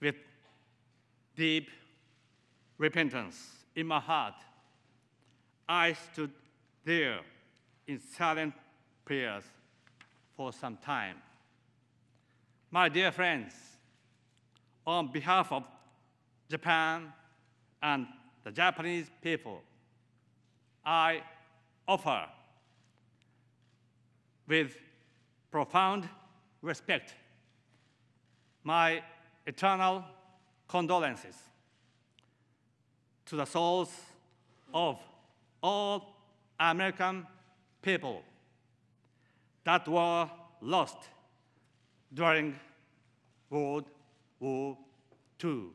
with deep repentance in my heart, I stood there in silent prayers for some time. My dear friends, on behalf of Japan and the Japanese people, I offer with profound respect my eternal condolences to the souls of all American people that were lost during World War II.